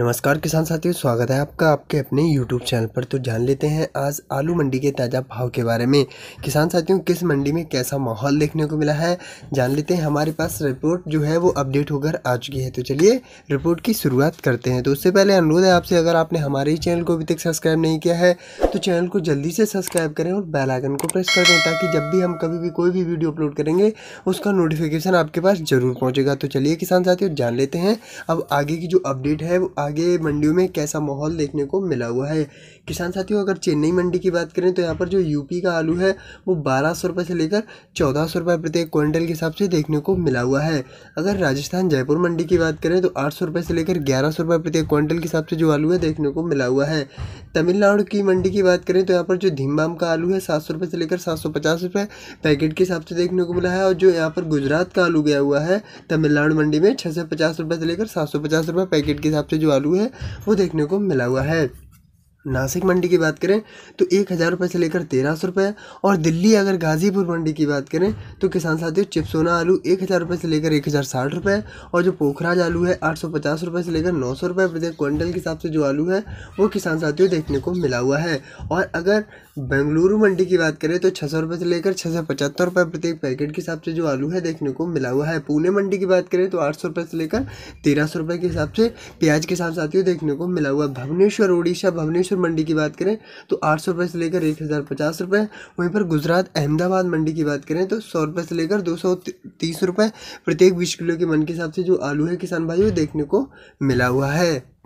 नमस्कार किसान साथियों स्वागत है आपका आपके अपने YouTube चैनल पर तो जान लेते हैं आज आलू मंडी के ताज़ा भाव के बारे में किसान साथियों किस मंडी में कैसा माहौल देखने को मिला है जान लेते हैं हमारे पास रिपोर्ट जो है वो अपडेट होकर आ चुकी है तो चलिए रिपोर्ट की शुरुआत करते हैं तो उससे पहले अनुरोध है आपसे अगर आपने हमारे ही चैनल को अभी तक सब्सक्राइब नहीं किया है तो चैनल को जल्दी से सब्सक्राइब करें और बेलाइकन को प्रेस कर दें ताकि जब भी हम कभी भी कोई भी वीडियो अपलोड करेंगे उसका नोटिफिकेशन आपके पास जरूर पहुँचेगा तो चलिए किसान साथियों जान लेते हैं अब आगे की जो अपडेट है वो आगे मंडियों में कैसा माहौल देखने को मिला हुआ है किसान साथियों अगर चेन्नई मंडी की बात करें तो यहाँ पर जो यूपी का आलू है वो बारह सौ रुपये से लेकर चौदह सौ रुपये प्रत्येक क्विंटल के हिसाब से देखने को मिला हुआ है अगर राजस्थान जयपुर मंडी की बात करें तो आठ सौ रुपये से लेकर ग्यारह सौ रुपये प्रत्येक क्विंटल के हिसाब से जो आलू है देखने को मिला हुआ है तमिलनाडु की मंडी की बात करें तो यहाँ पर जो धीमबाम का आलू है सात सौ रुपये से लेकर सात सौ पचास रुपये पैकेट के हिसाब से देखने को मिला है और जो यहाँ पर गुजरात का आलू गया हुआ है तमिलनाडु मंडी में छः सौ पचास रुपये से लेकर सात सौ पचास रुपये पैकेट के हिसाब से जो आलू है वो देखने को मिला हुआ है नासिक मंडी की बात करें तो एक हज़ार रुपये से लेकर तेरह सौ रुपये और दिल्ली अगर गाज़ीपुर मंडी की बात करें तो किसान साथियों चिपसोना आलू एक हज़ार रुपये से लेकर एक हज़ार साठ रुपये और जो पोखराज आलू है आठ सौ पचास रुपये से लेकर नौ सौ रुपये प्रति क्विंटल के हिसाब से जो आलू है वो किसान साथियों देखने को मिला हुआ है और अगर बेंगलुरु मंडी की बात करें तो छः सौ रुपये से लेकर छः सौ पचहत्तर रुपये प्रत्येक पैकेट के हिसाब से जो आलू है देखने को मिला हुआ है पुणे मंडी की बात करें तो आठ सौ रुपये से लेकर तेरह सौ रुपये के हिसाब से प्याज के हिसाब साथियों देखने को मिला हुआ है भुवनेश्वर उड़ीसा भुवनेश्वर भुवनेश्वर मंडी की बात करें तो आठ सौ रुपये से लेकर एक हज़ार पचास रुपये वहीं पर गुजरात अहमदाबाद मंडी की बात करें तो सौ रुपये से लेकर दो सौ तीस रुपये प्रत्येक बीस किलो के मन के हिसाब से जो आलू है किसान भाई वो देखने को मिला हुआ है